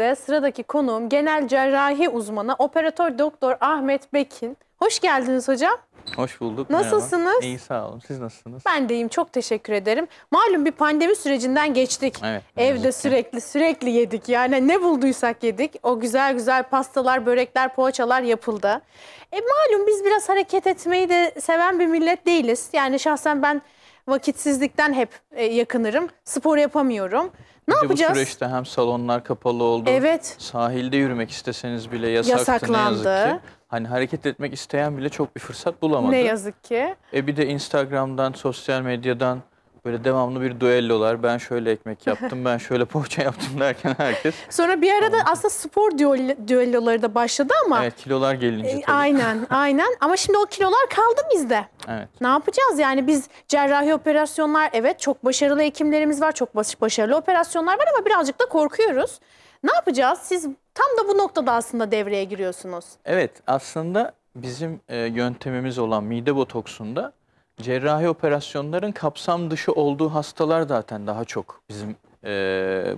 de sıradaki konuğum genel cerrahi uzmanı operatör doktor Ahmet Bekin. Hoş geldiniz hocam. Hoş bulduk. Nasılsınız? Merhaba. İyi sağ olun. Siz nasılsınız? Ben deyim. Çok teşekkür ederim. Malum bir pandemi sürecinden geçtik. Evet, Evde evet. sürekli sürekli yedik. Yani ne bulduysak yedik. O güzel güzel pastalar, börekler, poğaçalar yapıldı. E malum biz biraz hareket etmeyi de seven bir millet değiliz. Yani şahsen ben vakitsizlikten hep e, yakınırım. Spor yapamıyorum. Ne bir yapacağız? Bu süreçte hem salonlar kapalı oldu. Evet. Sahilde yürümek isteseniz bile yasaktı Yasaklandı. ne yazık ki. Hani hareket etmek isteyen bile çok bir fırsat bulamadı. Ne yazık ki. E bir de Instagram'dan, sosyal medyadan Böyle devamlı bir düellolar. Ben şöyle ekmek yaptım, ben şöyle poğaça yaptım derken herkes. Sonra bir arada aslında spor düell düelloları da başladı ama. Evet kilolar gelince e, tabii. Aynen aynen ama şimdi o kilolar kaldı bizde. Evet. Ne yapacağız yani biz cerrahi operasyonlar evet çok başarılı hekimlerimiz var. Çok başarılı operasyonlar var ama birazcık da korkuyoruz. Ne yapacağız? Siz tam da bu noktada aslında devreye giriyorsunuz. Evet aslında bizim e, yöntemimiz olan mide botoksunda cerrahi operasyonların kapsam dışı olduğu hastalar zaten daha çok bizim e,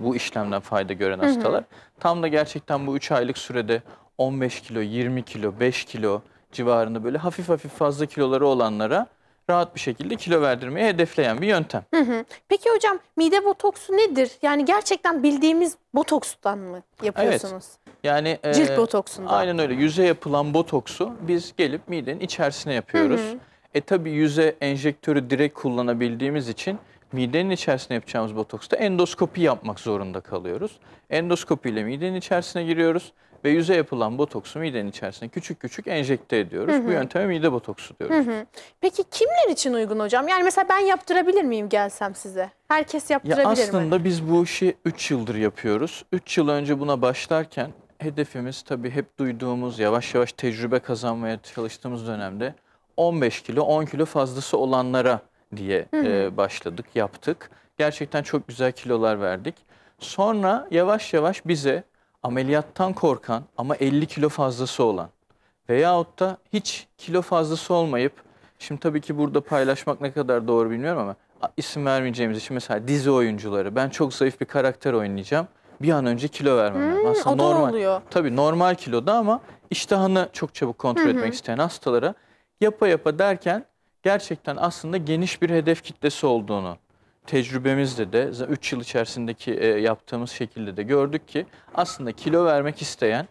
bu işlemden fayda gören hastalar. Hı hı. Tam da gerçekten bu 3 aylık sürede 15 kilo, 20 kilo, 5 kilo civarında böyle hafif hafif fazla kiloları olanlara rahat bir şekilde kilo verdirmeyi hedefleyen bir yöntem. Hı hı. Peki hocam mide botoksu nedir? Yani gerçekten bildiğimiz botokstan mı yapıyorsunuz? Evet. Yani cilt e, botoksundan. Aynen öyle. Yüze yapılan botoksu biz gelip midenin içerisine yapıyoruz. Hı hı. E tabi yüze enjektörü direkt kullanabildiğimiz için midenin içerisine yapacağımız botoksta endoskopi yapmak zorunda kalıyoruz. Endoskopi ile midenin içerisine giriyoruz ve yüze yapılan botoksu midenin içerisine küçük küçük enjekte ediyoruz. Hı hı. Bu yönteme mide botoksu diyoruz. Hı hı. Peki kimler için uygun hocam? Yani mesela ben yaptırabilir miyim gelsem size? Herkes yaptırabilir ya aslında mi? Aslında biz bu işi 3 yıldır yapıyoruz. 3 yıl önce buna başlarken hedefimiz tabii hep duyduğumuz yavaş yavaş tecrübe kazanmaya çalıştığımız dönemde 15 kilo 10 kilo fazlası olanlara diye Hı -hı. E, başladık yaptık. Gerçekten çok güzel kilolar verdik. Sonra yavaş yavaş bize ameliyattan korkan ama 50 kilo fazlası olan veyahut da hiç kilo fazlası olmayıp şimdi tabii ki burada paylaşmak ne kadar doğru bilmiyorum ama isim vermeyeceğimiz için mesela dizi oyuncuları ben çok zayıf bir karakter oynayacağım bir an önce kilo vermem lazım. Hmm, Aslında normal. Oluyor. Tabii normal kiloda ama iştahını çok çabuk kontrol hı hı. etmek isteyen hastalara yapa yapa derken gerçekten aslında geniş bir hedef kitlesi olduğunu tecrübemizde de 3 yıl içerisindeki e, yaptığımız şekilde de gördük ki aslında kilo vermek isteyen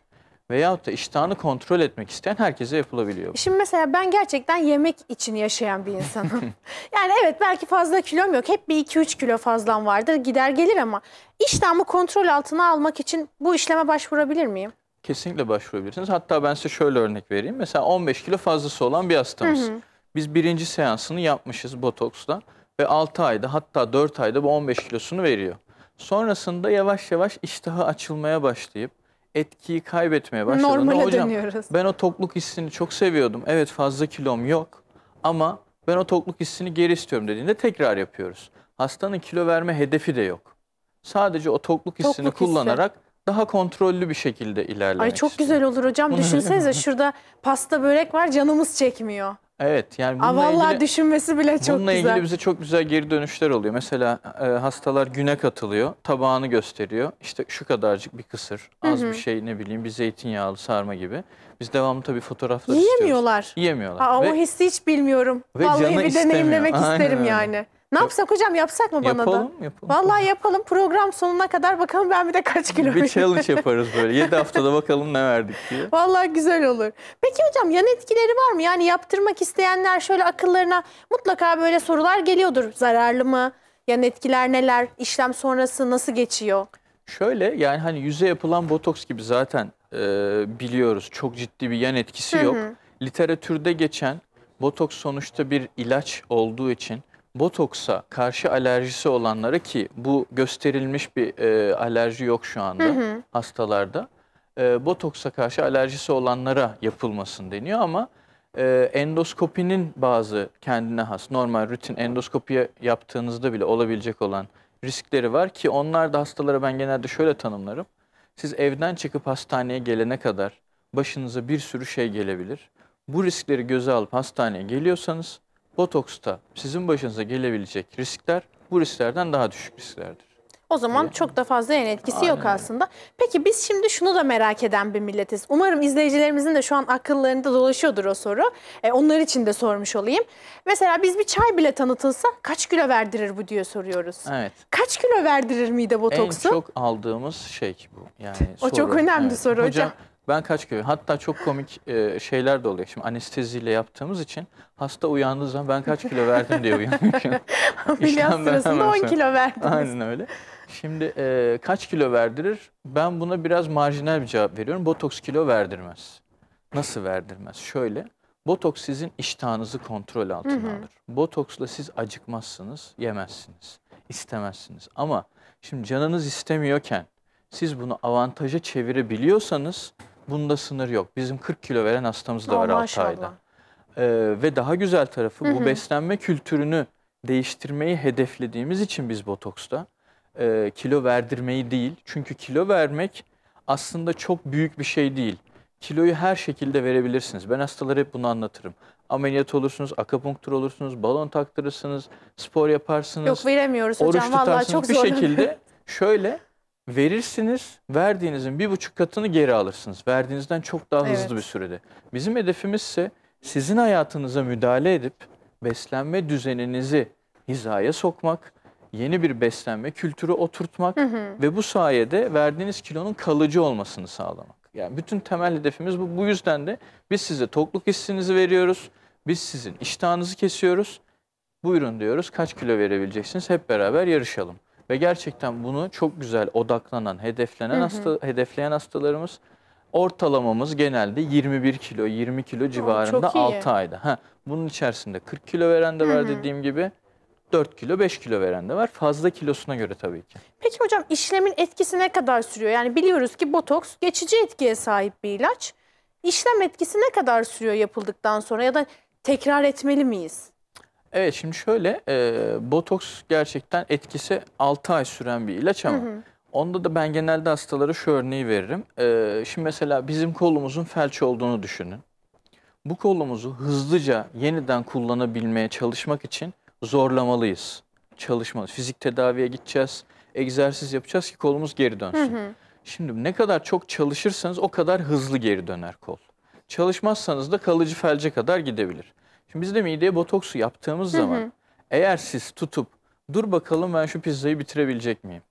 veyahut da iştahını kontrol etmek isteyen herkese yapılabiliyor. Şimdi mesela ben gerçekten yemek için yaşayan bir insanım. yani evet belki fazla kilom yok. Hep bir 2-3 kilo fazlam vardır. Gider gelir ama iştahımı kontrol altına almak için bu işleme başvurabilir miyim? Kesinlikle başvurabilirsiniz. Hatta ben size şöyle örnek vereyim. Mesela 15 kilo fazlası olan bir hastamız. Hı hı. Biz birinci seansını yapmışız botoksla ve 6 ayda hatta 4 ayda bu 15 kilosunu veriyor. Sonrasında yavaş yavaş iştahı açılmaya başlayıp etkiyi kaybetmeye başladığında Normale hocam dönüyoruz. ben o tokluk hissini çok seviyordum. Evet fazla kilom yok ama ben o tokluk hissini geri istiyorum dediğinde tekrar yapıyoruz. Hastanın kilo verme hedefi de yok. Sadece o tokluk hissini tokluk kullanarak hissi daha kontrollü bir şekilde ilerlemek Ay çok istiyorum. güzel olur hocam. Düşünsenize şurada pasta börek var canımız çekmiyor. Evet yani bununla vallahi ilgili, düşünmesi bile çok bununla güzel. Bununla ilgili bize çok güzel geri dönüşler oluyor. Mesela e, hastalar güne katılıyor, tabağını gösteriyor. İşte şu kadarcık bir kısır, az Hı -hı. bir şey ne bileyim bir zeytinyağlı sarma gibi. Biz devamlı tabii fotoğraflar Yiyemiyorlar. istiyoruz. Yiyemiyorlar. Aa, ve, o hissi hiç bilmiyorum. Ve Vallahi bir istemiyor. deneyimlemek Aynen. isterim yani. Ne yapsak hocam yapsak mı bana yapalım, da? Yapalım. Vallahi yapalım. Program sonuna kadar bakalım ben bir de kaç kilo Bir challenge yaparız böyle. 7 haftada bakalım ne verdik diye. Vallahi güzel olur. Peki hocam yan etkileri var mı? Yani yaptırmak isteyenler şöyle akıllarına mutlaka böyle sorular geliyordur. Zararlı mı? Yan etkiler neler? İşlem sonrası nasıl geçiyor? Şöyle yani hani yüze yapılan botoks gibi zaten e, biliyoruz çok ciddi bir yan etkisi yok. Literatürde geçen botoks sonuçta bir ilaç olduğu için botoksa karşı alerjisi olanlara ki bu gösterilmiş bir e, alerji yok şu anda hı hı. hastalarda. E, botoksa karşı alerjisi olanlara yapılmasın deniyor ama e, endoskopinin bazı kendine has normal rutin endoskopiye yaptığınızda bile olabilecek olan riskleri var ki onlar da hastalara ben genelde şöyle tanımlarım. Siz evden çıkıp hastaneye gelene kadar başınıza bir sürü şey gelebilir. Bu riskleri göze alıp hastaneye geliyorsanız botoksta sizin başınıza gelebilecek riskler bu risklerden daha düşük risklerdir. O zaman çok da fazla yan etkisi Aynen. yok aslında. Peki biz şimdi şunu da merak eden bir milletiz. Umarım izleyicilerimizin de şu an akıllarında dolaşıyordur o soru. E, onlar için de sormuş olayım. Mesela biz bir çay bile tanıtılsa kaç kilo verdirir bu diye soruyoruz. Evet. Kaç kilo verdirir mide botoksu? En çok aldığımız şey bu. Yani o soru. çok önemli evet. soru hocam. hocam ben kaç kere hatta çok komik e, şeyler de oluyor. Şimdi anesteziyle yaptığımız için hasta uyandığı zaman ben kaç kilo verdim diye uyanıyor. Ameliyat sırasında 10 kilo verdiniz. Aynen öyle. Şimdi e, kaç kilo verdirir? Ben buna biraz marjinal bir cevap veriyorum. Botoks kilo verdirmez. Nasıl verdirmez? Şöyle. Botoks sizin iştahınızı kontrol altına hı hı. alır. Botoksla siz acıkmazsınız, yemezsiniz, istemezsiniz. Ama şimdi canınız istemiyorken siz bunu avantaja çevirebiliyorsanız Bunda sınır yok. Bizim 40 kilo veren hastamız da Aa, var 6 ayda. Ee, ve daha güzel tarafı Hı -hı. bu beslenme kültürünü değiştirmeyi hedeflediğimiz için biz botoksta e, kilo verdirmeyi değil. Çünkü kilo vermek aslında çok büyük bir şey değil. Kiloyu her şekilde verebilirsiniz. Ben hastalara hep bunu anlatırım. Ameliyat olursunuz, akapunktur olursunuz, balon taktırırsınız, spor yaparsınız. Yok veremiyoruz oruç hocam vallahi çok zor. Bir şekilde şöyle verirsiniz, verdiğinizin bir buçuk katını geri alırsınız. Verdiğinizden çok daha evet. hızlı bir sürede. Bizim hedefimiz ise sizin hayatınıza müdahale edip beslenme düzeninizi hizaya sokmak, yeni bir beslenme kültürü oturtmak hı hı. ve bu sayede verdiğiniz kilonun kalıcı olmasını sağlamak. Yani bütün temel hedefimiz bu. Bu yüzden de biz size tokluk hissinizi veriyoruz. Biz sizin iştahınızı kesiyoruz. Buyurun diyoruz kaç kilo verebileceksiniz hep beraber yarışalım. Ve gerçekten bunu çok güzel odaklanan, hedeflenen hı hı. hasta, hedefleyen hastalarımız ortalamamız genelde 21 kilo, 20 kilo civarında Oo, 6 ayda. Ha, bunun içerisinde 40 kilo veren de var hı hı. dediğim gibi. 4 kilo 5 kilo veren de var. Fazla kilosuna göre tabii ki. Peki hocam işlemin etkisi ne kadar sürüyor? Yani biliyoruz ki botoks geçici etkiye sahip bir ilaç. İşlem etkisi ne kadar sürüyor yapıldıktan sonra ya da tekrar etmeli miyiz? Evet şimdi şöyle e, botoks gerçekten etkisi 6 ay süren bir ilaç ama hı hı. onda da ben genelde hastalara şu örneği veririm. E, şimdi mesela bizim kolumuzun felç olduğunu düşünün. Bu kolumuzu hızlıca yeniden kullanabilmeye çalışmak için zorlamalıyız. Çalışmalıyız. Fizik tedaviye gideceğiz, egzersiz yapacağız ki kolumuz geri dönsün. Hı hı. Şimdi ne kadar çok çalışırsanız o kadar hızlı geri döner kol. Çalışmazsanız da kalıcı felce kadar gidebilir. Şimdi biz de mideye botoksu yaptığımız hı zaman eğer siz tutup dur bakalım ben şu pizzayı bitirebilecek miyim?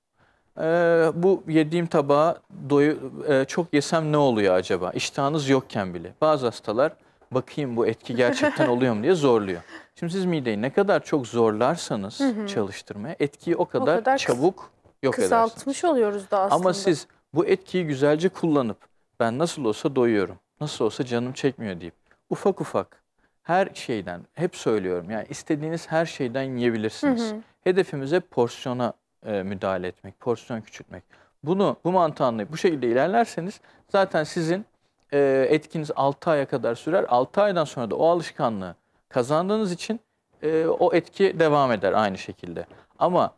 Ee, bu yediğim tabağı doyu, e, çok yesem ne oluyor acaba? İştahınız yokken bile. Bazı hastalar bakayım bu etki gerçekten oluyor mu diye zorluyor. Şimdi siz mideyi ne kadar çok zorlarsanız hı hı. çalıştırmaya etkiyi o kadar, o kadar çabuk yok kısaltmış edersiniz. oluyoruz da aslında. Ama siz bu etkiyi güzelce kullanıp ben nasıl olsa doyuyorum, nasıl olsa canım çekmiyor deyip ufak ufak her şeyden hep söylüyorum yani istediğiniz her şeyden yiyebilirsiniz. Hı hı. Hedefimiz porsiyona e, müdahale etmek, porsiyon küçültmek. Bunu bu mantığı bu şekilde ilerlerseniz zaten sizin e, etkiniz 6 aya kadar sürer. 6 aydan sonra da o alışkanlığı kazandığınız için e, o etki devam eder aynı şekilde. Ama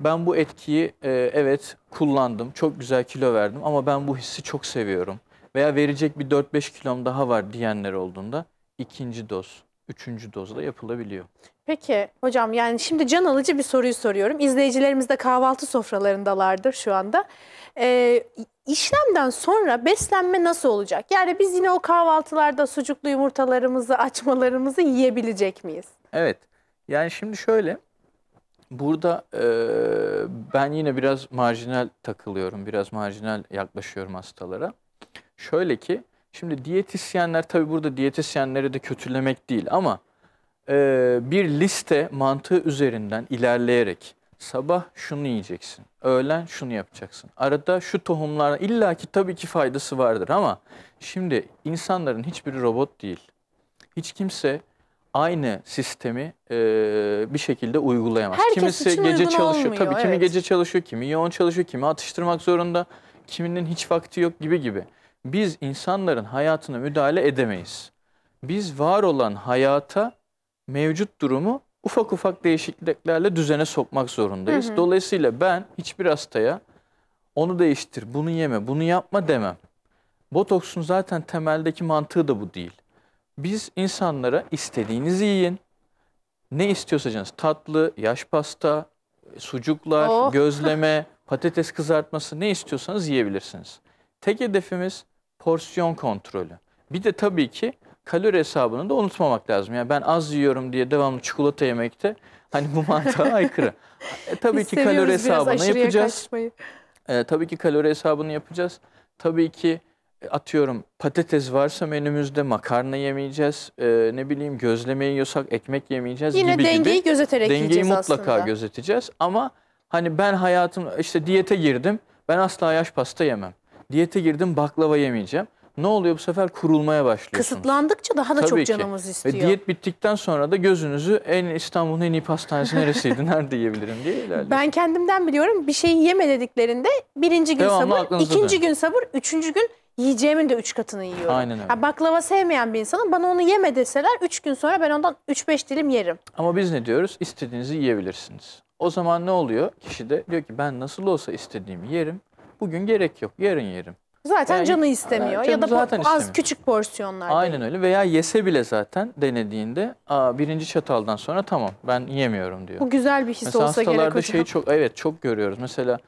ben bu etkiyi e, evet kullandım, çok güzel kilo verdim ama ben bu hissi çok seviyorum veya verecek bir 4-5 kilom daha var diyenler olduğunda ikinci doz, üçüncü dozla yapılabiliyor. Peki hocam yani şimdi can alıcı bir soruyu soruyorum. İzleyicilerimiz de kahvaltı sofralarındalardır şu anda. Ee, işlemden sonra beslenme nasıl olacak? Yani biz yine o kahvaltılarda sucuklu yumurtalarımızı, açmalarımızı yiyebilecek miyiz? Evet. Yani şimdi şöyle. Burada e, ben yine biraz marjinal takılıyorum. Biraz marjinal yaklaşıyorum hastalara. Şöyle ki Şimdi diyetisyenler tabi burada diyetisyenleri de kötülemek değil ama e, bir liste mantığı üzerinden ilerleyerek sabah şunu yiyeceksin, öğlen şunu yapacaksın. Arada şu tohumlar illaki tabii ki faydası vardır ama şimdi insanların hiçbir robot değil. Hiç kimse aynı sistemi e, bir şekilde uygulayamaz. Herkes Kimisi için gece uygun çalışıyor. Olmuyor, tabii evet. kimi gece çalışıyor, kimi yoğun çalışıyor, kimi atıştırmak zorunda, kiminin hiç vakti yok gibi gibi biz insanların hayatına müdahale edemeyiz. Biz var olan hayata mevcut durumu ufak ufak değişikliklerle düzene sokmak zorundayız. Hı hı. Dolayısıyla ben hiçbir hastaya onu değiştir, bunu yeme, bunu yapma demem. Botoksun zaten temeldeki mantığı da bu değil. Biz insanlara istediğinizi yiyin. Ne istiyorsanız tatlı, yaş pasta, sucuklar, oh. gözleme, patates kızartması ne istiyorsanız yiyebilirsiniz. Tek hedefimiz porsiyon kontrolü. Bir de tabii ki kalori hesabını da unutmamak lazım. Yani ben az yiyorum diye devamlı çikolata yemekte hani bu mantığa aykırı. E, tabii Biz ki kalori hesabını yapacağız. E, tabii ki kalori hesabını yapacağız. Tabii ki e, atıyorum patates varsa menümüzde makarna yemeyeceğiz. E, ne bileyim gözleme yiyorsak ekmek yemeyeceğiz Yine gibi dengeyi gibi. gözeterek dengeyi yiyeceğiz mutlaka aslında. gözeteceğiz ama hani ben hayatım işte diyete girdim. Ben asla yaş pasta yemem. Diyete girdim baklava yemeyeceğim. Ne oluyor bu sefer kurulmaya başlıyorsunuz. Kısıtlandıkça daha da Tabii çok canımız ki. istiyor. Ve diyet bittikten sonra da gözünüzü en İstanbul'un en iyi pastanesi neresiydi, nerede yiyebilirim diye ilerliyorsunuz. Ben kendimden biliyorum bir şeyi yeme dediklerinde birinci gün Devamlı sabır, ikinci dön. gün sabır, üçüncü gün yiyeceğimin de üç katını yiyorum. Aynen öyle. Yani baklava sevmeyen bir insanın bana onu yeme deseler üç gün sonra ben ondan üç beş dilim yerim. Ama biz ne diyoruz? İstediğinizi yiyebilirsiniz. O zaman ne oluyor? Kişi de diyor ki ben nasıl olsa istediğimi yerim. Bugün gerek yok. Yarın yerim. Zaten yani, canı istemiyor yani, ya da zaten az istemiyor. küçük porsiyonlarda. Aynen öyle veya yese bile zaten denediğinde Aa, birinci çataldan sonra tamam ben yemiyorum diyor. Bu güzel bir his Mesela olsa gerek hocam. şeyi çok evet çok görüyoruz. Mesela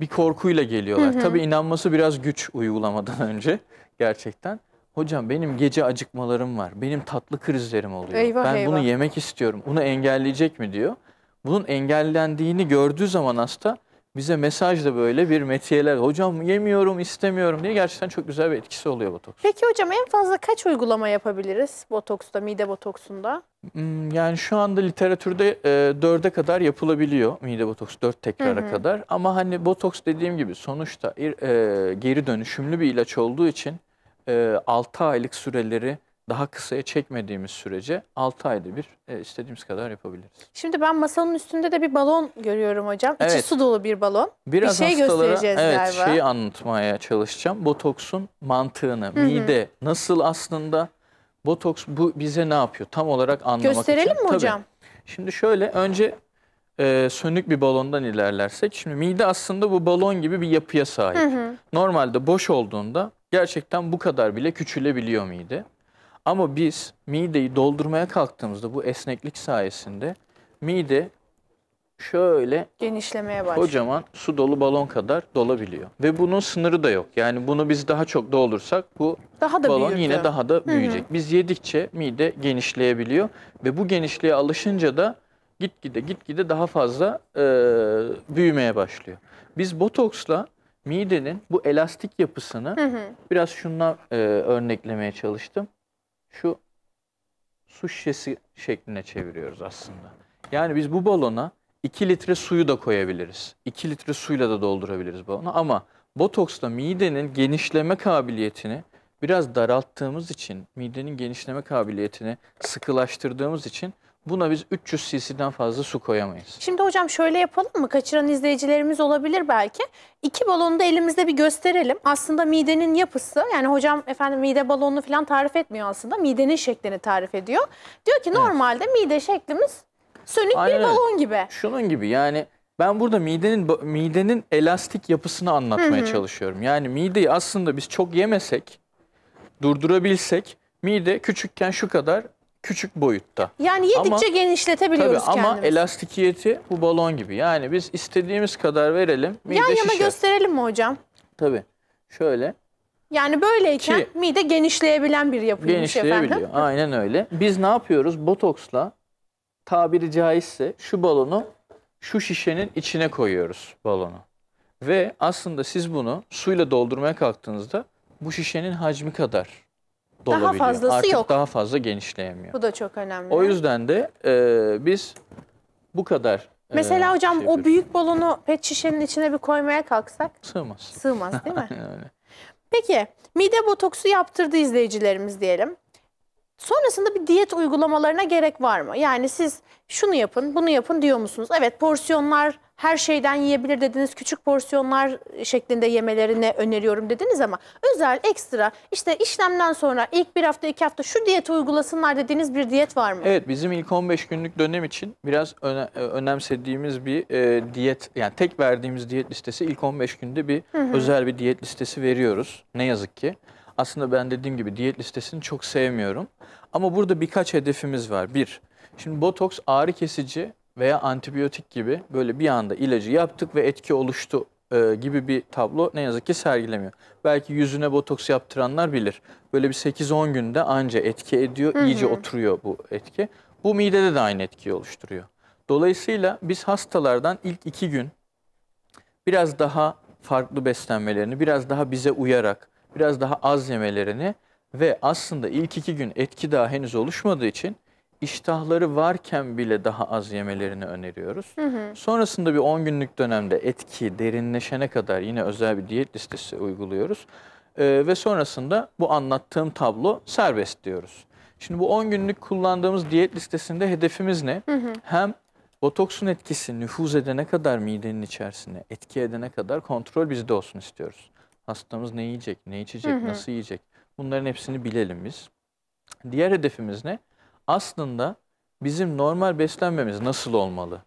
bir korkuyla geliyorlar. Hı hı. Tabii inanması biraz güç uygulamadan önce gerçekten. Hocam benim gece acıkmalarım var. Benim tatlı krizlerim oluyor. Eyvah, ben eyvah. bunu yemek istiyorum. Bunu engelleyecek mi diyor. Bunun engellendiğini gördüğü zaman hasta bize mesaj da böyle bir metiyeler. Hocam yemiyorum, istemiyorum diye gerçekten çok güzel bir etkisi oluyor botoks. Peki hocam en fazla kaç uygulama yapabiliriz botoksta, mide botoksunda? Hmm, yani şu anda literatürde e, dörde kadar yapılabiliyor mide botoks, dört tekrara hı hı. kadar. Ama hani botoks dediğim gibi sonuçta e, geri dönüşümlü bir ilaç olduğu için e, altı aylık süreleri daha kısaya çekmediğimiz sürece 6 ayda bir e, istediğimiz kadar yapabiliriz. Şimdi ben masanın üstünde de bir balon görüyorum hocam. Evet. İçi su dolu bir balon. Biraz bir şey göstereceğiz evet, galiba. Şeyi anlatmaya çalışacağım. Botoksun mantığını, Hı -hı. mide nasıl aslında botoks bu bize ne yapıyor tam olarak anlamak Gösterelim için. Gösterelim mi hocam? Tabii. Şimdi şöyle önce e, sönük bir balondan ilerlersek. Şimdi mide aslında bu balon gibi bir yapıya sahip. Hı hı. Normalde boş olduğunda gerçekten bu kadar bile küçülebiliyor mide. Ama biz mideyi doldurmaya kalktığımızda bu esneklik sayesinde mide şöyle genişlemeye başlıyor. Kocaman su dolu balon kadar dolabiliyor. Ve bunun sınırı da yok. Yani bunu biz daha çok doldursak bu daha da balon büyürdü. yine daha da büyüyecek. Hı hı. Biz yedikçe mide genişleyebiliyor ve bu genişliğe alışınca da gitgide gitgide daha fazla e, büyümeye başlıyor. Biz botoksla midenin bu elastik yapısını hı hı. biraz şundan e, örneklemeye çalıştım şu su şişesi şekline çeviriyoruz aslında. Yani biz bu balona 2 litre suyu da koyabiliriz. 2 litre suyla da doldurabiliriz balonu ama botoksla midenin genişleme kabiliyetini biraz daralttığımız için, midenin genişleme kabiliyetini sıkılaştırdığımız için Buna biz 300 cc'den fazla su koyamayız. Şimdi hocam şöyle yapalım mı? Kaçıran izleyicilerimiz olabilir belki. İki balonu da elimizde bir gösterelim. Aslında midenin yapısı yani hocam efendim mide balonunu falan tarif etmiyor aslında. Midenin şeklini tarif ediyor. Diyor ki normalde mide şeklimiz sönük Aynen bir öyle. balon gibi. Şunun gibi yani ben burada midenin midenin elastik yapısını anlatmaya Hı hı. çalışıyorum. Yani mideyi aslında biz çok yemesek, durdurabilsek mide küçükken şu kadar küçük boyutta. Yani yedikçe ama, genişletebiliyoruz tabii, kendimizi. Ama elastikiyeti bu balon gibi. Yani biz istediğimiz kadar verelim. Mide Yan yana şişer. gösterelim mi hocam? Tabii. Şöyle. Yani böyleyken Ki, mide genişleyebilen bir yapıymış genişleyebiliyor. efendim. Aynen öyle. Biz ne yapıyoruz? Botoksla tabiri caizse şu balonu şu şişenin içine koyuyoruz balonu. Ve aslında siz bunu suyla doldurmaya kalktığınızda bu şişenin hacmi kadar daha fazlası Artık yok. daha fazla genişleyemiyor. Bu da çok önemli. O yüzden de e, biz bu kadar e, Mesela e, hocam şey o büyük balonu pet şişenin içine bir koymaya kalksak sığmaz. sığmaz değil mi? Peki mide botoksu yaptırdı izleyicilerimiz diyelim. Sonrasında bir diyet uygulamalarına gerek var mı? Yani siz şunu yapın, bunu yapın diyor musunuz? Evet porsiyonlar her şeyden yiyebilir dediniz. Küçük porsiyonlar şeklinde yemelerini öneriyorum dediniz ama özel ekstra işte işlemden sonra ilk bir hafta iki hafta şu diyet uygulasınlar dediğiniz bir diyet var mı? Evet bizim ilk 15 günlük dönem için biraz öne, e, önemsediğimiz bir e, diyet yani tek verdiğimiz diyet listesi ilk 15 günde bir hı hı. özel bir diyet listesi veriyoruz. Ne yazık ki. Aslında ben dediğim gibi diyet listesini çok sevmiyorum. Ama burada birkaç hedefimiz var. Bir, şimdi botoks ağrı kesici veya antibiyotik gibi böyle bir anda ilacı yaptık ve etki oluştu e, gibi bir tablo ne yazık ki sergilemiyor. Belki yüzüne botoks yaptıranlar bilir. Böyle bir 8-10 günde anca etki ediyor, hı hı. iyice oturuyor bu etki. Bu midede de aynı etkiyi oluşturuyor. Dolayısıyla biz hastalardan ilk iki gün biraz daha farklı beslenmelerini, biraz daha bize uyarak, biraz daha az yemelerini ve aslında ilk iki gün etki daha henüz oluşmadığı için iştahları varken bile daha az yemelerini öneriyoruz. Hı hı. Sonrasında bir 10 günlük dönemde etki derinleşene kadar yine özel bir diyet listesi uyguluyoruz. Ee, ve sonrasında bu anlattığım tablo serbest diyoruz. Şimdi bu 10 günlük kullandığımız diyet listesinde hedefimiz ne? Hı hı. Hem botoksun etkisi nüfuz edene kadar midenin içerisine, etki edene kadar kontrol bizde olsun istiyoruz. Hastamız ne yiyecek, ne içecek, hı hı. nasıl yiyecek bunların hepsini bilelim biz. Diğer hedefimiz ne? aslında bizim normal beslenmemiz nasıl olmalı?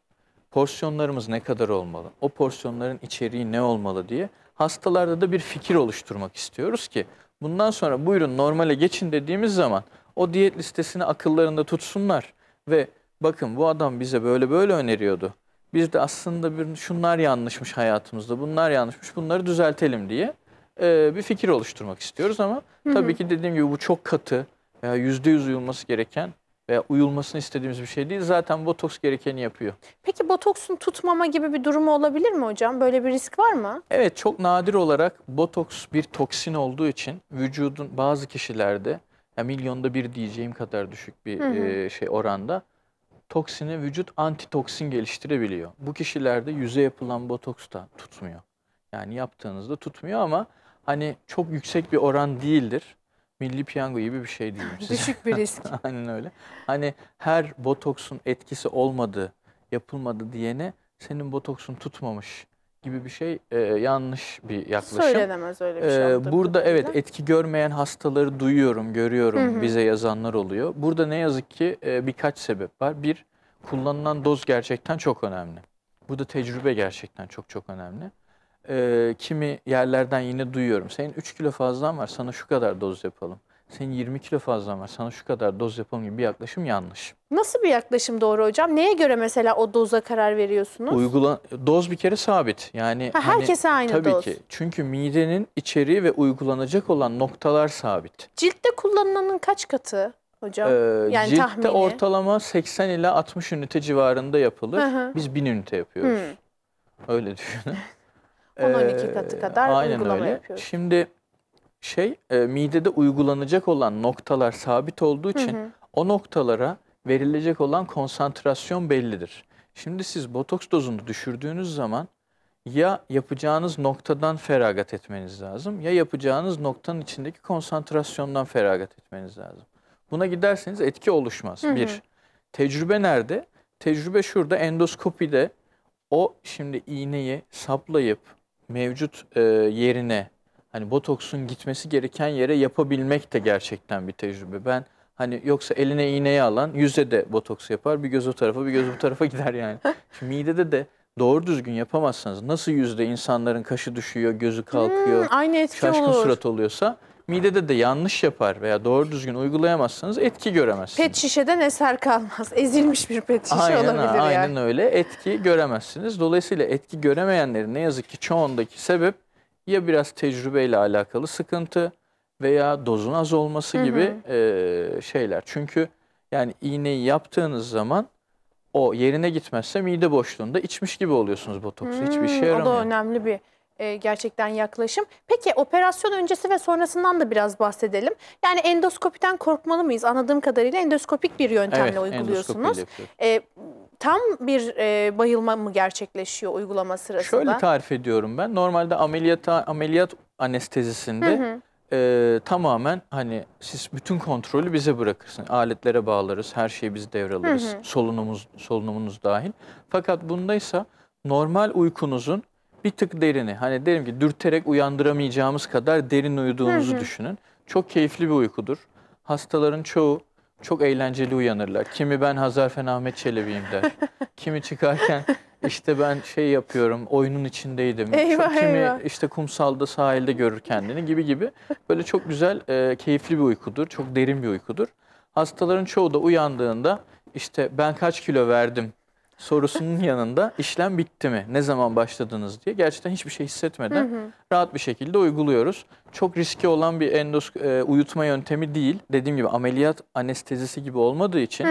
Porsiyonlarımız ne kadar olmalı? O porsiyonların içeriği ne olmalı diye hastalarda da bir fikir oluşturmak istiyoruz ki bundan sonra buyurun normale geçin dediğimiz zaman o diyet listesini akıllarında tutsunlar ve bakın bu adam bize böyle böyle öneriyordu. Biz de aslında bir şunlar yanlışmış hayatımızda, bunlar yanlışmış, bunları düzeltelim diye e, bir fikir oluşturmak istiyoruz ama Hı -hı. tabii ki dediğim gibi bu çok katı, yüzde yüz uyulması gereken veya uyulmasını istediğimiz bir şey değil. Zaten botoks gerekeni yapıyor. Peki botoksun tutmama gibi bir durumu olabilir mi hocam? Böyle bir risk var mı? Evet çok nadir olarak botoks bir toksin olduğu için vücudun bazı kişilerde yani milyonda bir diyeceğim kadar düşük bir hı hı. E, şey oranda toksini vücut antitoksin geliştirebiliyor. Bu kişilerde yüze yapılan botoks da tutmuyor. Yani yaptığınızda tutmuyor ama hani çok yüksek bir oran değildir milli piyango gibi bir şey diyeyim size. Düşük bir risk. Aynen öyle. Hani her botoksun etkisi olmadı, yapılmadı diyene senin botoksun tutmamış gibi bir şey e, yanlış bir yaklaşım. Söylenemez öyle bir şey. E, burada evet etki görmeyen hastaları duyuyorum, görüyorum hı hı. bize yazanlar oluyor. Burada ne yazık ki e, birkaç sebep var. Bir, kullanılan doz gerçekten çok önemli. Burada tecrübe gerçekten çok çok önemli e, kimi yerlerden yine duyuyorum. Senin 3 kilo fazlan var sana şu kadar doz yapalım. Senin 20 kilo fazlan var sana şu kadar doz yapalım gibi bir yaklaşım yanlış. Nasıl bir yaklaşım doğru hocam? Neye göre mesela o doza karar veriyorsunuz? Uygulan doz bir kere sabit. Yani ha, hani herkese hani, aynı tabii doz. Tabii ki. Çünkü midenin içeriği ve uygulanacak olan noktalar sabit. Ciltte kullanılanın kaç katı? hocam? Ee, yani ciltte tahmini. ortalama 80 ile 60 ünite civarında yapılır. Hı hı. Biz 1000 ünite yapıyoruz. Hı. Öyle düşünün. 10-12 ee, katı kadar aynen uygulama öyle. yapıyoruz. Şimdi şey e, midede uygulanacak olan noktalar sabit olduğu için hı hı. o noktalara verilecek olan konsantrasyon bellidir. Şimdi siz botoks dozunu düşürdüğünüz zaman ya yapacağınız noktadan feragat etmeniz lazım ya yapacağınız noktanın içindeki konsantrasyondan feragat etmeniz lazım. Buna giderseniz etki oluşmaz. Hı hı. Bir, tecrübe nerede? Tecrübe şurada endoskopide o şimdi iğneyi saplayıp mevcut e, yerine hani botoksun gitmesi gereken yere yapabilmek de gerçekten bir tecrübe. Ben hani yoksa eline iğneyi alan yüzde de botoks yapar bir göz o tarafa bir göz bu tarafa gider yani. Şimdi midede de doğru düzgün yapamazsanız nasıl yüzde insanların kaşı düşüyor, gözü kalkıyor, Hmm, aynı etki şaşkın olur. surat oluyorsa midede de yanlış yapar veya doğru düzgün uygulayamazsanız etki göremezsiniz. Pet şişeden eser kalmaz. Ezilmiş bir pet şişe aynen, olabilir aynen yani. Aynen öyle. Etki göremezsiniz. Dolayısıyla etki göremeyenlerin ne yazık ki çoğundaki sebep ya biraz tecrübeyle alakalı sıkıntı veya dozun az olması Hı -hı. gibi e, şeyler. Çünkü yani iğneyi yaptığınız zaman o yerine gitmezse mide boşluğunda içmiş gibi oluyorsunuz botoksu. Hmm, Hiçbir şey yaramıyor. O da önemli bir e, gerçekten yaklaşım. Peki operasyon öncesi ve sonrasından da biraz bahsedelim. Yani endoskopiden korkmalı mıyız? Anladığım kadarıyla endoskopik bir yöntemle evet, uyguluyorsunuz. E, tam bir e, bayılma mı gerçekleşiyor uygulama sırasında? Şöyle tarif ediyorum ben. Normalde ameliyata, ameliyat anestezisinde... Hı hı e, tamamen hani siz bütün kontrolü bize bırakırsınız. Aletlere bağlarız, her şeyi biz devralırız. Hı hı. Solunumuz, solunumunuz dahil. Fakat bundaysa normal uykunuzun bir tık derini hani derim ki dürterek uyandıramayacağımız kadar derin uyuduğunuzu hı hı. düşünün. Çok keyifli bir uykudur. Hastaların çoğu çok eğlenceli uyanırlar. Kimi ben Hazarfen Ahmet Çelebi'yim der. kimi çıkarken işte ben şey yapıyorum oyunun içindeydim. Eyvah, kimi eyvah. işte kumsalda sahilde görür kendini gibi gibi. Böyle çok güzel e, keyifli bir uykudur. Çok derin bir uykudur. Hastaların çoğu da uyandığında işte ben kaç kilo verdim sorusunun yanında işlem bitti mi, ne zaman başladınız diye gerçekten hiçbir şey hissetmeden rahat bir şekilde uyguluyoruz. Çok riski olan bir endos e, uyutma yöntemi değil. Dediğim gibi ameliyat anestezisi gibi olmadığı için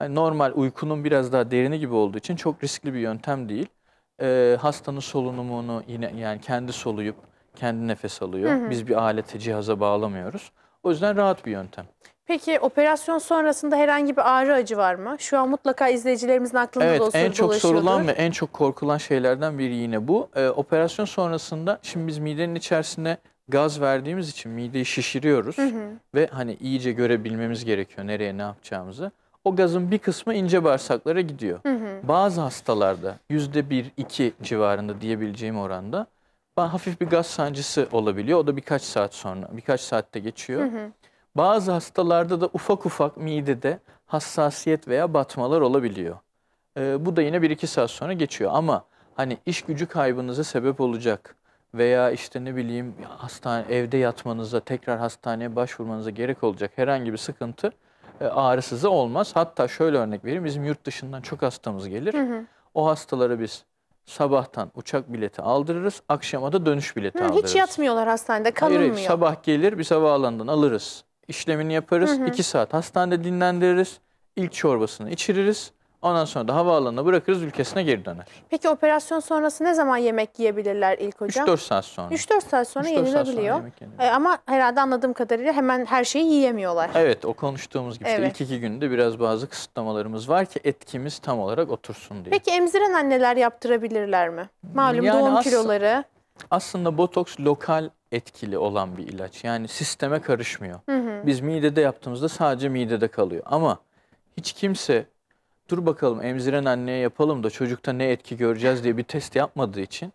Yani normal uykunun biraz daha derini gibi olduğu için çok riskli bir yöntem değil. E, hastanın solunumunu yine yani kendi soluyup kendi nefes alıyor. Hı hı. Biz bir alete cihaza bağlamıyoruz. O yüzden rahat bir yöntem. Peki operasyon sonrasında herhangi bir ağrı acı var mı? Şu an mutlaka izleyicilerimizin aklında evet, da olsun en çok sorulan ve en çok korkulan şeylerden biri yine bu. Ee, operasyon sonrasında şimdi biz midenin içerisine gaz verdiğimiz için mideyi şişiriyoruz. Hı hı. Ve hani iyice görebilmemiz gerekiyor nereye ne yapacağımızı. O gazın bir kısmı ince bağırsaklara gidiyor. Hı hı. Bazı hastalarda %1-2 civarında diyebileceğim oranda hafif bir gaz sancısı olabiliyor. O da birkaç saat sonra, birkaç saatte geçiyor. Hı hı. Bazı hastalarda da ufak ufak midede hassasiyet veya batmalar olabiliyor. E, bu da yine 1-2 saat sonra geçiyor ama hani iş gücü kaybınıza sebep olacak veya işte ne bileyim hastane evde yatmanıza tekrar hastaneye başvurmanıza gerek olacak herhangi bir sıkıntı e, ağrısıza olmaz. Hatta şöyle örnek vereyim bizim yurt dışından çok hastamız gelir. Hı hı. O hastalara biz sabahtan uçak bileti aldırırız, akşama da dönüş bileti hı, aldırırız. Hiç yatmıyorlar hastanede, kalınmıyor. hayır, sabah gelir biz havaalanından alırız işlemini yaparız. 2 saat hastanede dinlendiririz. İlk çorbasını içiririz. Ondan sonra da havaalanına bırakırız ülkesine geri döner. Peki operasyon sonrası ne zaman yemek yiyebilirler ilk hocam? 3-4 saat sonra. 3-4 saat sonra 3 saat sonra yenilebiliyor. yemek E, ama herhalde anladığım kadarıyla hemen her şeyi yiyemiyorlar. Evet o konuştuğumuz gibi Evet. işte ilk iki günde biraz bazı kısıtlamalarımız var ki etkimiz tam olarak otursun diye. Peki emziren anneler yaptırabilirler mi? Malum Yani doğum kiloları aslında botoks lokal etkili olan bir ilaç. Yani sisteme karışmıyor. Hı hı. Biz midede yaptığımızda sadece midede kalıyor. Ama hiç kimse dur bakalım emziren anneye yapalım da çocukta ne etki göreceğiz diye bir test yapmadığı için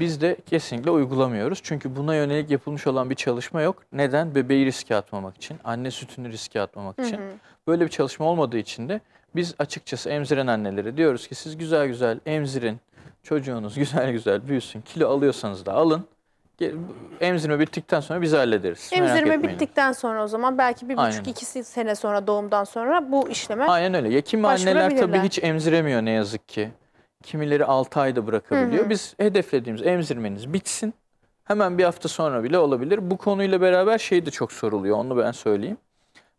biz de kesinlikle uygulamıyoruz. Çünkü buna yönelik yapılmış olan bir çalışma yok. Neden? Bebeği riske atmamak için, anne sütünü riske atmamak için. Hı hı. Böyle bir çalışma olmadığı için de biz açıkçası emziren annelere diyoruz ki siz güzel güzel emzirin, Çocuğunuz güzel güzel büyüsün. Kilo alıyorsanız da alın. Emzirme bittikten sonra biz hallederiz. Emzirme bittikten sonra o zaman belki bir Aynen. buçuk iki sene sonra doğumdan sonra bu işleme Aynen öyle. Ya kimi anneler tabii hiç emziremiyor ne yazık ki. Kimileri 6 ayda bırakabiliyor. Hı hı. Biz hedeflediğimiz emzirmeniz bitsin. Hemen bir hafta sonra bile olabilir. Bu konuyla beraber şey de çok soruluyor. Onu ben söyleyeyim.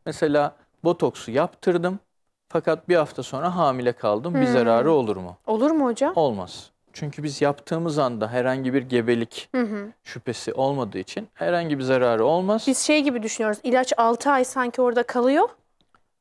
Mesela botoksu yaptırdım. Fakat bir hafta sonra hamile kaldım. Bir zararı olur mu? Olur mu hocam? Olmaz. Çünkü biz yaptığımız anda herhangi bir gebelik hı hı. şüphesi olmadığı için herhangi bir zararı olmaz. Biz şey gibi düşünüyoruz. İlaç 6 ay sanki orada kalıyor.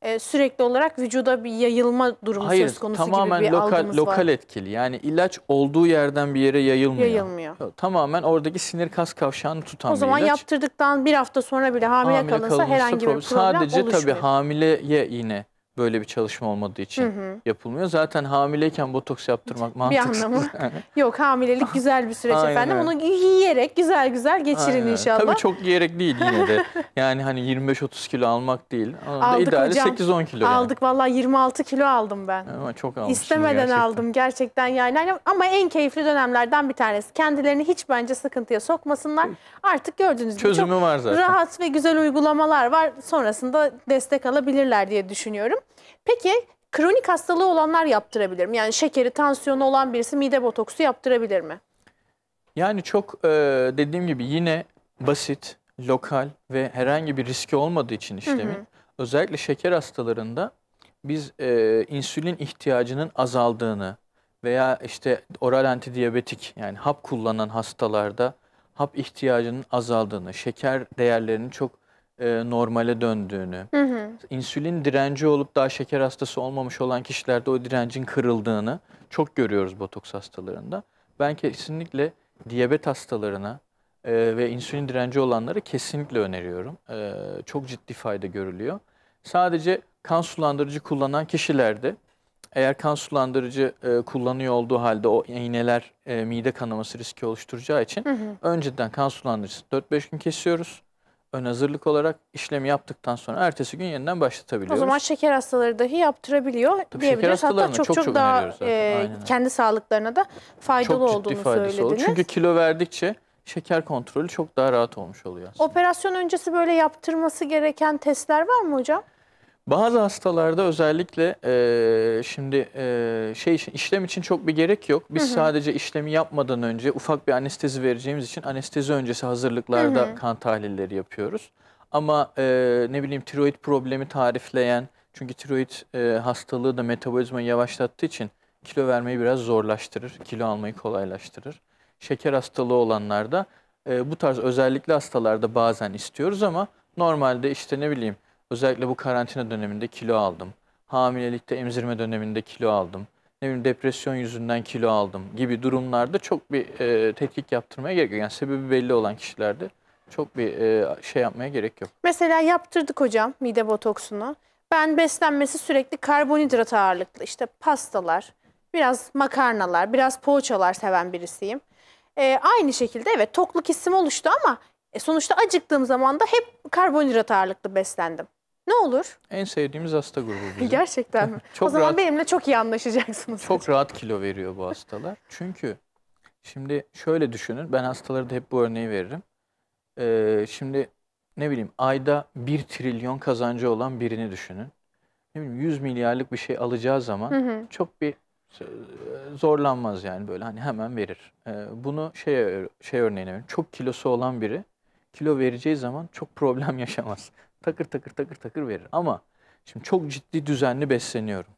Ee, sürekli olarak vücuda bir yayılma durumu Hayır, söz konusu gibi bir algımız var. tamamen lokal etkili. Yani ilaç olduğu yerden bir yere yayılmıyor. Yayılmıyor. Tamamen oradaki sinir kas kavşağını tutan O zaman yaptırdıktan bir hafta sonra bile hamile, hamile kalınsa, kalınsa herhangi bir problem sadece oluşmuyor. Sadece tabii hamileye yine böyle bir çalışma olmadığı için hı hı. yapılmıyor. Zaten hamileyken botoks yaptırmak bir mantıksız. Bir anlamı. Yok hamilelik güzel bir süreç Aynen. efendim. Onu yiyerek güzel güzel geçirin Aynen. inşallah. Tabii çok yiyerek değil yine de. yani hani 25-30 kilo almak değil. Onun aldık 8-10 kilo. Yani. Aldık valla 26 kilo aldım ben. Ama çok almışım İstemeden gerçekten. aldım gerçekten yani. Hani ama en keyifli dönemlerden bir tanesi. Kendilerini hiç bence sıkıntıya sokmasınlar. Artık gördüğünüz gibi Çözümü çok var zaten. rahat ve güzel uygulamalar var. Sonrasında destek alabilirler diye düşünüyorum. Peki kronik hastalığı olanlar yaptırabilir mi? Yani şekeri, tansiyonu olan birisi mide botoksu yaptırabilir mi? Yani çok e, dediğim gibi yine basit, lokal ve herhangi bir riski olmadığı için işlemin hı hı. özellikle şeker hastalarında biz e, insülin ihtiyacının azaldığını veya işte oral antidiabetik yani hap kullanan hastalarda hap ihtiyacının azaldığını, şeker değerlerinin çok e, normale döndüğünü, hı hı. insülin direnci olup daha şeker hastası olmamış olan kişilerde o direncin kırıldığını çok görüyoruz botoks hastalarında. Ben kesinlikle diyabet hastalarına e, ve insülin direnci olanlara kesinlikle öneriyorum. E, çok ciddi fayda görülüyor. Sadece kan sulandırıcı kullanan kişilerde eğer kan sulandırıcı e, kullanıyor olduğu halde o iğneler e, mide kanaması riski oluşturacağı için hı hı. önceden kan sulandırıcısı 4-5 gün kesiyoruz ön hazırlık olarak işlemi yaptıktan sonra ertesi gün yeniden başlatabiliyoruz. O zaman şeker hastaları dahi yaptırabiliyor Tabii diyebiliriz. Hatta çok çok, çok daha e, kendi sağlıklarına da faydalı çok olduğunu söylediniz. Olur. Çünkü kilo verdikçe şeker kontrolü çok daha rahat olmuş oluyor aslında. Operasyon öncesi böyle yaptırması gereken testler var mı hocam? Bazı hastalarda özellikle e, şimdi e, şey işlem için çok bir gerek yok. Biz hı hı. sadece işlemi yapmadan önce ufak bir anestezi vereceğimiz için anestezi öncesi hazırlıklarda hı hı. kan tahlilleri yapıyoruz. Ama e, ne bileyim tiroid problemi tarifleyen çünkü tiroid e, hastalığı da metabolizmayı yavaşlattığı için kilo vermeyi biraz zorlaştırır, kilo almayı kolaylaştırır. Şeker hastalığı olanlarda e, bu tarz özellikle hastalarda bazen istiyoruz ama normalde işte ne bileyim Özellikle bu karantina döneminde kilo aldım. Hamilelikte emzirme döneminde kilo aldım. Ne bileyim depresyon yüzünden kilo aldım gibi durumlarda çok bir e, tetkik yaptırmaya gerek yok. Yani sebebi belli olan kişilerde çok bir e, şey yapmaya gerek yok. Mesela yaptırdık hocam mide botoksunu. Ben beslenmesi sürekli karbonhidrat ağırlıklı işte pastalar, biraz makarnalar, biraz poğaçalar seven birisiyim. E, aynı şekilde evet tokluk hissim oluştu ama e, sonuçta acıktığım zaman da hep karbonhidrat ağırlıklı beslendim. Ne olur? En sevdiğimiz hasta grubu bizim. Gerçekten mi? çok o zaman rahat, benimle çok iyi anlaşacaksınız. Çok hocam. rahat kilo veriyor bu hastalar. Çünkü şimdi şöyle düşünün. Ben hastalara da hep bu örneği veririm. Ee, şimdi ne bileyim ayda 1 trilyon kazancı olan birini düşünün. Ne bileyim 100 milyarlık bir şey alacağı zaman hı hı. çok bir e, zorlanmaz yani böyle hani hemen verir. Ee, bunu şey şey örneğine verin. Çok kilosu olan biri kilo vereceği zaman çok problem yaşamaz takır takır takır takır verir. Ama şimdi çok ciddi düzenli besleniyorum.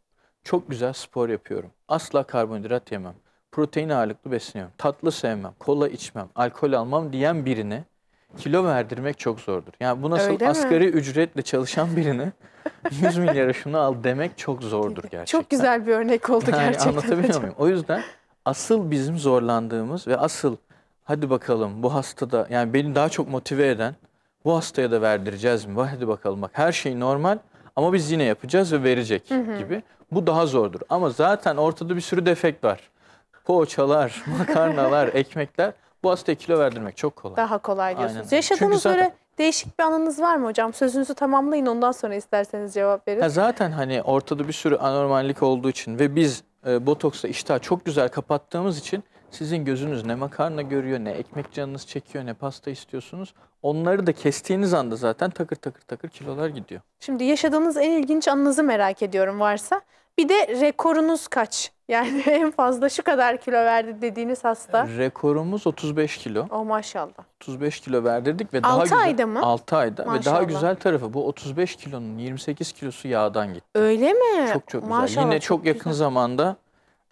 Çok güzel spor yapıyorum. Asla karbonhidrat yemem. Protein ağırlıklı besleniyorum. Tatlı sevmem. Kola içmem. Alkol almam diyen birine kilo verdirmek çok zordur. Yani bu nasıl Öyle asgari mi? ücretle çalışan birine 100 milyara şunu al demek çok zordur gerçekten. Çok güzel bir örnek oldu yani gerçekten. Anlatabiliyor muyum? O yüzden asıl bizim zorlandığımız ve asıl hadi bakalım bu hastada yani beni daha çok motive eden bu hastaya da verdireceğiz mi? Vah hadi bakalım bak her şey normal ama biz yine yapacağız ve verecek hı hı. gibi. Bu daha zordur. Ama zaten ortada bir sürü defekt var. Poğaçalar, makarnalar, ekmekler. Bu hastaya kilo verdirmek çok kolay. Daha kolay diyorsunuz. Aynen. Yaşadığınız zaten... böyle değişik bir anınız var mı hocam? Sözünüzü tamamlayın ondan sonra isterseniz cevap verin. Ya zaten hani ortada bir sürü anormallik olduğu için ve biz e, botoksa iştah çok güzel kapattığımız için sizin gözünüz ne makarna görüyor, ne ekmek canınız çekiyor, ne pasta istiyorsunuz. Onları da kestiğiniz anda zaten takır takır takır kilolar gidiyor. Şimdi yaşadığınız en ilginç anınızı merak ediyorum varsa. Bir de rekorunuz kaç? Yani en fazla şu kadar kilo verdi dediğiniz hasta. Rekorumuz 35 kilo. O oh, maşallah. 35 kilo verdirdik ve daha güzel. ayda mı? 6 ayda maşallah. ve daha güzel tarafı bu 35 kilonun 28 kilosu yağdan gitti. Öyle mi? Çok çok güzel. Maşallah, Yine çok, çok yakın güzel. zamanda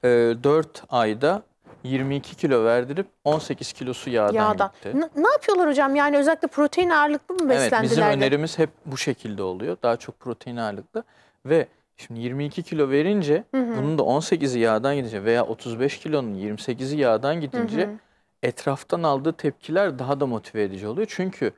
e, 4 ayda 22 kilo verdirip 18 kilosu yağdan, yağdan. gitti. N- ne yapıyorlar hocam? Yani özellikle protein ağırlıklı mı beslendiler? Evet bizim önerimiz hep bu şekilde oluyor. Daha çok protein ağırlıklı ve şimdi 22 kilo verince hı hı. bunun da 18'i yağdan gidince veya 35 kilonun 28'i yağdan gidince hı hı. etraftan aldığı tepkiler daha da motive edici oluyor. Çünkü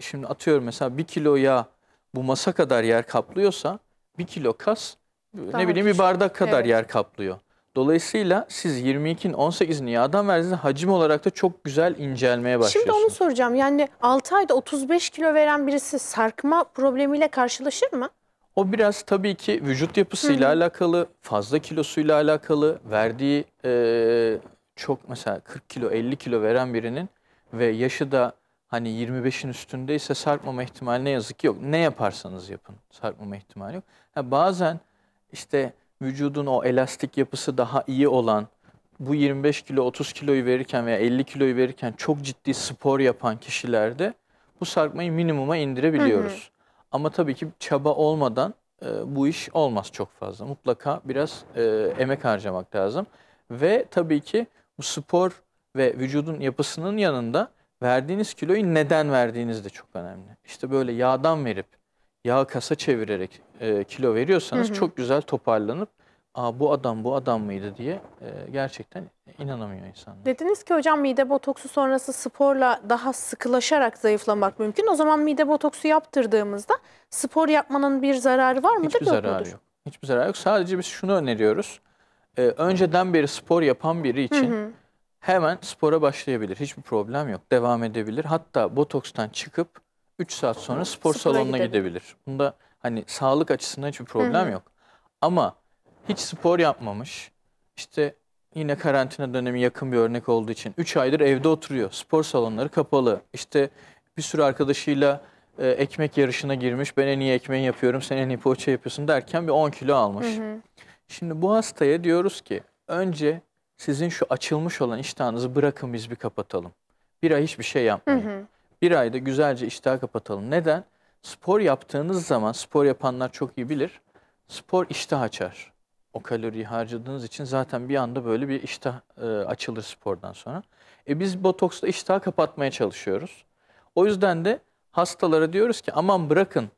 şimdi atıyorum mesela 1 kilo yağ bu masa kadar yer kaplıyorsa 1 kilo kas daha ne bileyim bir bardak kadar evet. yer kaplıyor. Dolayısıyla siz 22'nin 18'ini yağdan verdiğinizde hacim olarak da çok güzel incelmeye başlıyorsunuz. Şimdi onu soracağım. Yani 6 ayda 35 kilo veren birisi sarkma problemiyle karşılaşır mı? O biraz tabii ki vücut yapısıyla Hı -hı. alakalı, fazla kilosuyla alakalı, verdiği e, çok mesela 40 kilo 50 kilo veren birinin ve yaşı da hani 25'in üstündeyse sarkmama ihtimali ne yazık ki yok. Ne yaparsanız yapın sarkmama ihtimali yok. Ha, bazen işte vücudun o elastik yapısı daha iyi olan, bu 25 kilo 30 kiloyu verirken veya 50 kiloyu verirken çok ciddi spor yapan kişilerde bu sarkmayı minimuma indirebiliyoruz. Hı hı. Ama tabii ki çaba olmadan e, bu iş olmaz çok fazla. Mutlaka biraz e, emek harcamak lazım. Ve tabii ki bu spor ve vücudun yapısının yanında verdiğiniz kiloyu neden verdiğiniz de çok önemli. İşte böyle yağdan verip yağı kasa çevirerek e, kilo veriyorsanız hı hı. çok güzel toparlanıp Aa, bu adam bu adam mıydı diye e, gerçekten inanamıyor insanlar. Dediniz ki hocam mide botoksu sonrası sporla daha sıkılaşarak zayıflamak mümkün. O zaman mide botoksu yaptırdığımızda spor yapmanın bir zararı var mıdır? Hiçbir zararı mudur? yok. Hiçbir zararı yok. Sadece biz şunu öneriyoruz. E, önceden beri spor yapan biri için hı hı. hemen spora başlayabilir. Hiçbir problem yok. Devam edebilir. Hatta botokstan çıkıp 3 saat sonra spor Spora salonuna gidebilir. gidebilir. Bunda hani sağlık açısından hiçbir problem Hı -hı. yok. Ama hiç spor yapmamış, işte yine karantina dönemi yakın bir örnek olduğu için 3 aydır evde oturuyor. Spor salonları kapalı. İşte bir sürü arkadaşıyla e, ekmek yarışına girmiş. Ben en iyi ekmeği yapıyorum, sen en iyi poğaça yapıyorsun derken bir 10 kilo almış. Hı hı. Şimdi bu hastaya diyoruz ki önce sizin şu açılmış olan iştahınızı bırakın biz bir kapatalım. Bir ay hiçbir şey yapmayın. Hı hı. Bir ayda güzelce iştah kapatalım. Neden? Spor yaptığınız zaman, spor yapanlar çok iyi bilir. Spor iştah açar. O kaloriyi harcadığınız için zaten bir anda böyle bir iştah e, açılır spordan sonra. E biz botoksla iştah kapatmaya çalışıyoruz. O yüzden de hastalara diyoruz ki aman bırakın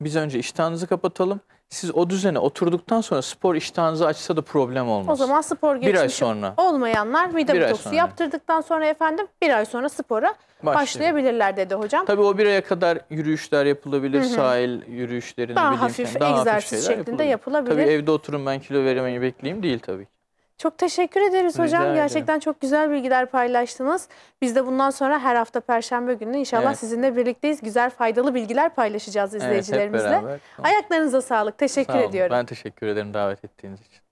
biz önce iştahınızı kapatalım. Siz o düzene oturduktan sonra spor iştahınızı açsa da problem olmaz. O zaman spor geçmişi bir ay sonra. olmayanlar mide bir yaptırdıktan sonra efendim bir ay sonra spora Başlayalım. başlayabilirler dedi hocam. Tabii o bir aya kadar yürüyüşler yapılabilir. Hı hı. Sahil yürüyüşlerine daha Hafif, yani, daha hafif egzersiz şeklinde yapılabilir. yapılabilir. Tabii evde oturun ben kilo veremeyi bekleyeyim değil tabii ki. Çok teşekkür ederiz Rica hocam. Ederim. Gerçekten çok güzel bilgiler paylaştınız. Biz de bundan sonra her hafta perşembe günü inşallah evet. sizinle birlikteyiz. Güzel faydalı bilgiler paylaşacağız izleyicilerimizle. Evet, Ayaklarınıza sağlık. Teşekkür Sağ ediyorum. Ben teşekkür ederim davet ettiğiniz için.